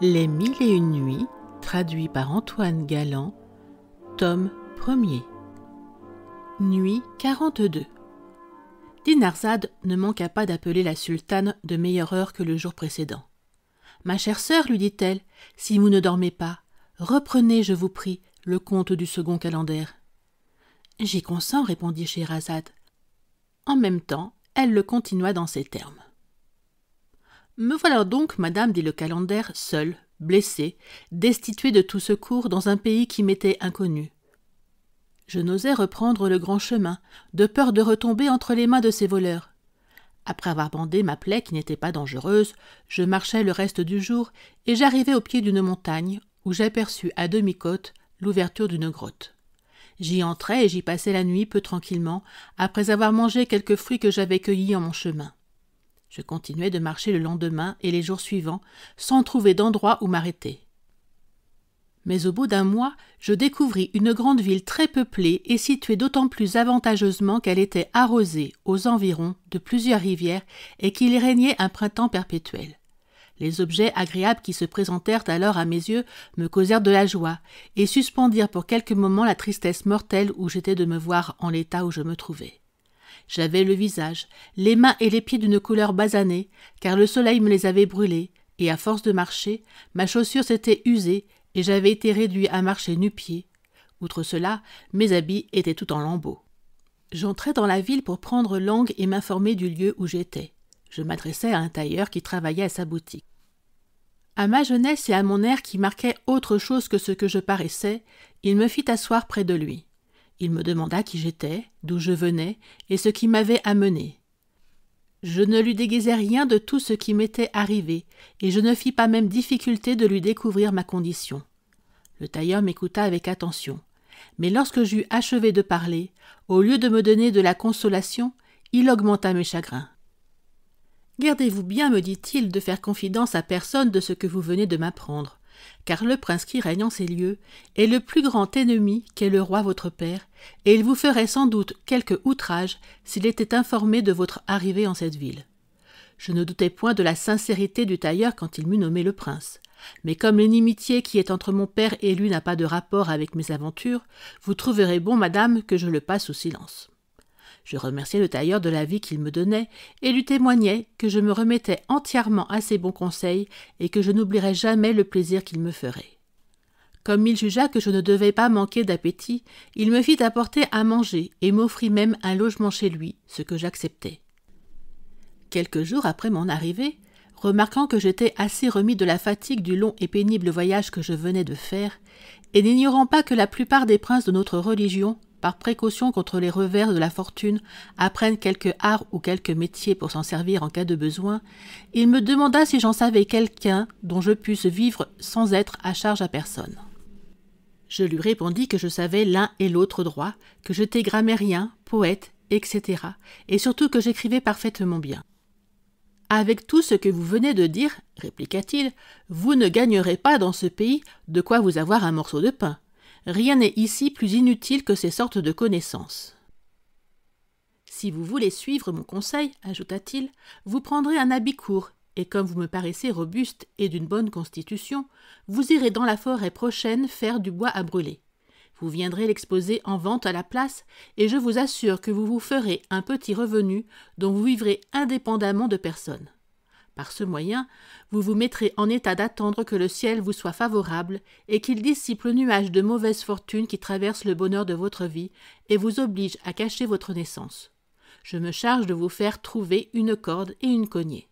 Les Mille et Une Nuits, traduit par Antoine Galland, tome 1er. Nuit 42. Dinarzade ne manqua pas d'appeler la sultane de meilleure heure que le jour précédent. Ma chère sœur, lui dit-elle, si vous ne dormez pas, reprenez, je vous prie, le compte du second calendaire. J'y consens, répondit Sherazade. En même temps, elle le continua dans ces termes. Me voilà donc, madame, dit le calendaire, seul blessé, destitué de tout secours dans un pays qui m'était inconnu. Je n'osais reprendre le grand chemin, de peur de retomber entre les mains de ces voleurs. Après avoir bandé ma plaie qui n'était pas dangereuse, je marchai le reste du jour et j'arrivai au pied d'une montagne où j'aperçus à demi-côte l'ouverture d'une grotte. J'y entrai et j'y passai la nuit peu tranquillement, après avoir mangé quelques fruits que j'avais cueillis en mon chemin. Je continuai de marcher le lendemain et les jours suivants, sans trouver d'endroit où m'arrêter. Mais au bout d'un mois, je découvris une grande ville très peuplée et située d'autant plus avantageusement qu'elle était arrosée, aux environs, de plusieurs rivières et qu'il y régnait un printemps perpétuel. Les objets agréables qui se présentèrent alors à mes yeux me causèrent de la joie et suspendirent pour quelques moments la tristesse mortelle où j'étais de me voir en l'état où je me trouvais. J'avais le visage, les mains et les pieds d'une couleur basanée, car le soleil me les avait brûlés, et à force de marcher, ma chaussure s'était usée, et j'avais été réduit à marcher nu-pieds. Outre cela, mes habits étaient tout en lambeaux. J'entrais dans la ville pour prendre langue et m'informer du lieu où j'étais. Je m'adressai à un tailleur qui travaillait à sa boutique. À ma jeunesse et à mon air qui marquait autre chose que ce que je paraissais, il me fit asseoir près de lui. Il me demanda qui j'étais, d'où je venais et ce qui m'avait amené. Je ne lui déguisai rien de tout ce qui m'était arrivé, et je ne fis pas même difficulté de lui découvrir ma condition. Le tailleur m'écouta avec attention. Mais lorsque j'eus achevé de parler, au lieu de me donner de la consolation, il augmenta mes chagrins. Gardez-vous bien, me dit-il, de faire confidence à personne de ce que vous venez de m'apprendre car le prince qui règne en ces lieux est le plus grand ennemi qu'est le roi votre père, et il vous ferait sans doute quelque outrage s'il était informé de votre arrivée en cette ville. Je ne doutais point de la sincérité du tailleur quand il m'eut nommé le prince. Mais comme l'inimitié qui est entre mon père et lui n'a pas de rapport avec mes aventures, vous trouverez bon, madame, que je le passe au silence. Je remerciai le tailleur de la vie qu'il me donnait et lui témoignai que je me remettais entièrement à ses bons conseils et que je n'oublierais jamais le plaisir qu'il me ferait. Comme il jugea que je ne devais pas manquer d'appétit, il me fit apporter à manger et m'offrit même un logement chez lui, ce que j'acceptai. Quelques jours après mon arrivée, remarquant que j'étais assez remis de la fatigue du long et pénible voyage que je venais de faire, et n'ignorant pas que la plupart des princes de notre religion par précaution contre les revers de la fortune, apprennent quelque art ou quelque métier pour s'en servir en cas de besoin, il me demanda si j'en savais quelqu'un dont je pusse vivre sans être à charge à personne. Je lui répondis que je savais l'un et l'autre droit, que j'étais grammairien, poète, etc., et surtout que j'écrivais parfaitement bien. Avec tout ce que vous venez de dire, répliqua-t-il, vous ne gagnerez pas dans ce pays de quoi vous avoir un morceau de pain. Rien n'est ici plus inutile que ces sortes de connaissances. Si vous voulez suivre mon conseil, ajouta-t-il, vous prendrez un habit court, et comme vous me paraissez robuste et d'une bonne constitution, vous irez dans la forêt prochaine faire du bois à brûler. Vous viendrez l'exposer en vente à la place, et je vous assure que vous vous ferez un petit revenu dont vous vivrez indépendamment de personne. Par ce moyen, vous vous mettrez en état d'attendre que le ciel vous soit favorable et qu'il dissipe le nuage de mauvaise fortune qui traverse le bonheur de votre vie et vous oblige à cacher votre naissance. Je me charge de vous faire trouver une corde et une cognée.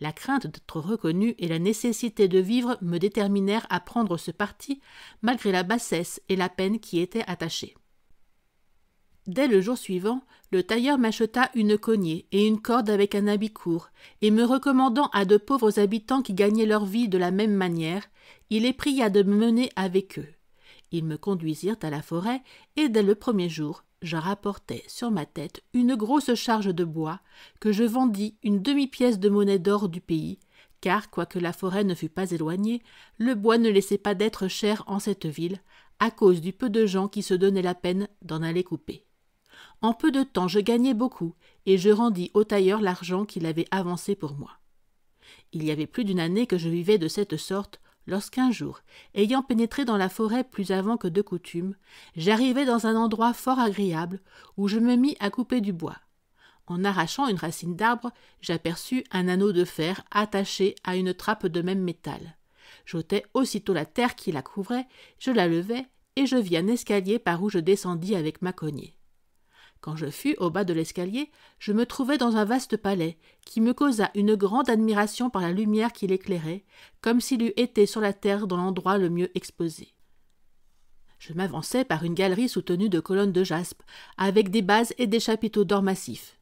La crainte d'être reconnue et la nécessité de vivre me déterminèrent à prendre ce parti, malgré la bassesse et la peine qui étaient attachées. Dès le jour suivant, le tailleur m'acheta une cognée et une corde avec un habit court, et me recommandant à de pauvres habitants qui gagnaient leur vie de la même manière, il les pria de me mener avec eux. Ils me conduisirent à la forêt, et dès le premier jour, je rapportai sur ma tête une grosse charge de bois, que je vendis une demi-pièce de monnaie d'or du pays, car, quoique la forêt ne fût pas éloignée, le bois ne laissait pas d'être cher en cette ville, à cause du peu de gens qui se donnaient la peine d'en aller couper. En peu de temps, je gagnai beaucoup, et je rendis au tailleur l'argent qu'il avait avancé pour moi. Il y avait plus d'une année que je vivais de cette sorte, lorsqu'un jour, ayant pénétré dans la forêt plus avant que de coutume, j'arrivai dans un endroit fort agréable, où je me mis à couper du bois. En arrachant une racine d'arbre, j'aperçus un anneau de fer attaché à une trappe de même métal. J'ôtai aussitôt la terre qui la couvrait, je la levai, et je vis un escalier par où je descendis avec ma cognée. Quand je fus au bas de l'escalier, je me trouvai dans un vaste palais, qui me causa une grande admiration par la lumière qui l'éclairait, comme s'il eût été sur la terre dans l'endroit le mieux exposé. Je m'avançai par une galerie soutenue de colonnes de jaspe, avec des bases et des chapiteaux d'or massif.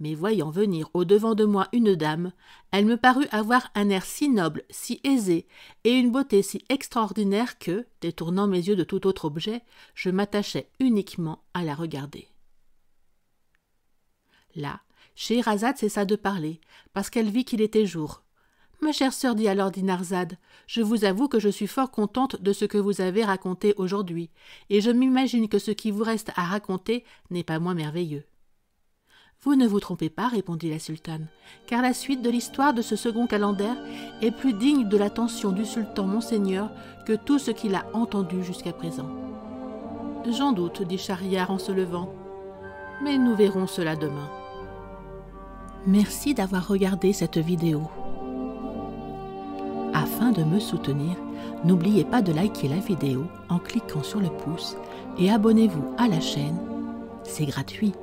Mais voyant venir au devant de moi une dame, elle me parut avoir un air si noble, si aisé, et une beauté si extraordinaire que, détournant mes yeux de tout autre objet, je m'attachai uniquement à la regarder. Là, Scheherazade cessa de parler, parce qu'elle vit qu'il était jour. Ma chère sœur, dit alors Dinarzade, je vous avoue que je suis fort contente de ce que vous avez raconté aujourd'hui, et je m'imagine que ce qui vous reste à raconter n'est pas moins merveilleux. Vous ne vous trompez pas, répondit la sultane, car la suite de l'histoire de ce second calendaire est plus digne de l'attention du sultan monseigneur que tout ce qu'il a entendu jusqu'à présent. J'en doute, dit Schahriar en se levant, mais nous verrons cela demain. Merci d'avoir regardé cette vidéo. Afin de me soutenir, n'oubliez pas de liker la vidéo en cliquant sur le pouce et abonnez-vous à la chaîne, c'est gratuit.